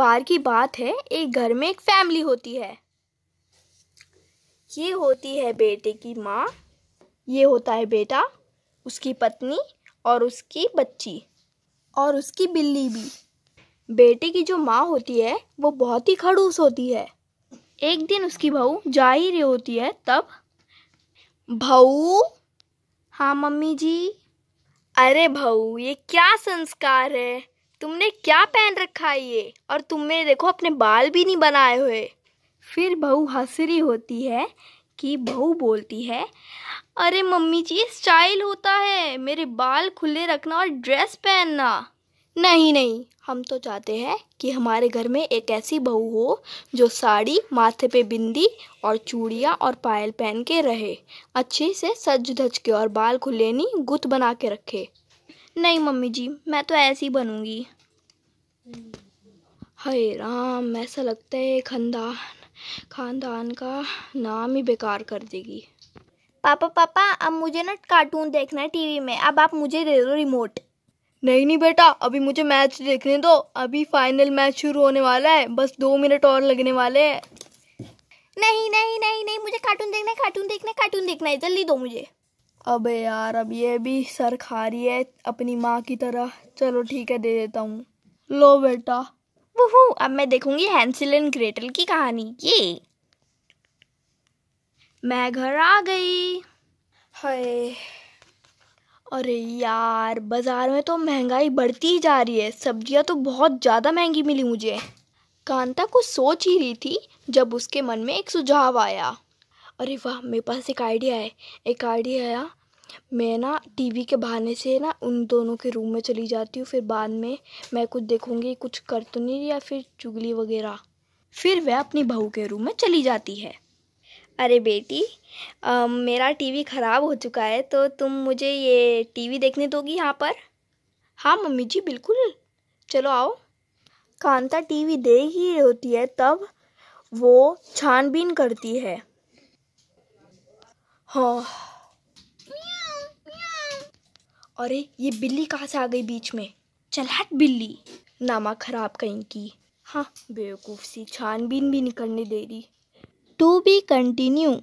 बार की बात है एक घर में एक फैमिली होती है ये होती है बेटे की माँ ये होता है बेटा उसकी पत्नी और उसकी बच्ची और उसकी बिल्ली भी बेटे की जो माँ होती है वो बहुत ही खड़ूस होती है एक दिन उसकी बहू जा ही रही होती है तब भाऊ हाँ मम्मी जी अरे भाऊ ये क्या संस्कार है तुमने क्या पहन रखा है ये और तुमने देखो अपने बाल भी नहीं बनाए हुए फिर बहू हंसरी होती है कि बहू बोलती है अरे मम्मी जी स्टाइल होता है मेरे बाल खुले रखना और ड्रेस पहनना नहीं नहीं हम तो चाहते हैं कि हमारे घर में एक ऐसी बहू हो जो साड़ी माथे पे बिंदी और चूड़ियाँ और पायल पहन के रहे अच्छे से सज धज के और बाल खुले नहीं गुत बना के रखे नहीं मम्मी जी मैं तो ऐसी बनूंगी हरे राम ऐसा लगता है खानदान खानदान का नाम ही बेकार कर देगी पापा पापा अब मुझे ना कार्टून देखना है टीवी में अब आप मुझे दे दो रिमोट नहीं नहीं बेटा अभी मुझे मैच देखने दो अभी फाइनल मैच शुरू होने वाला है बस दो मिनट और लगने वाले हैं नहीं नहीं नहीं नहीं मुझे कार्टून देखना है कार्टून देखना है कार्टून देखना है जल्दी दो मुझे अबे यार अब ये भी सर खा रही है अपनी माँ की तरह चलो ठीक है दे देता हूँ लो बेटा वो अब मैं देखूंगी हैंसिल एंड ग्रेटल की कहानी ये मैं घर आ गई हाय अरे यार बाज़ार में तो महंगाई बढ़ती ही जा रही है सब्जियां तो बहुत ज़्यादा महंगी मिली मुझे कांता कुछ सोच ही रही थी जब उसके मन में एक सुझाव आया अरे वाह मेरे पास एक आइडिया है एक आइडिया हाँ। आया मैं ना टीवी के बहाने से ना उन दोनों के रूम में चली जाती हूँ फिर बाद में मैं कुछ देखूँगी कुछ कर तो नहीं या फिर चुगली वगैरह फिर वह अपनी बहू के रूम में चली जाती है अरे बेटी आ, मेरा टीवी ख़राब हो चुका है तो तुम मुझे ये टीवी देखने दोगी यहाँ पर हाँ मम्मी जी बिल्कुल चलो आओ कांता टीवी देख ही होती है तब वो छानबीन करती है हाँ अरे ये बिल्ली कहाँ से आ गई बीच में चल हट बिल्ली नामा खराब कहीं की हाँ बेवकूफ़ सी छानबीन भी निकलने दे रही टू बी कंटिन्यू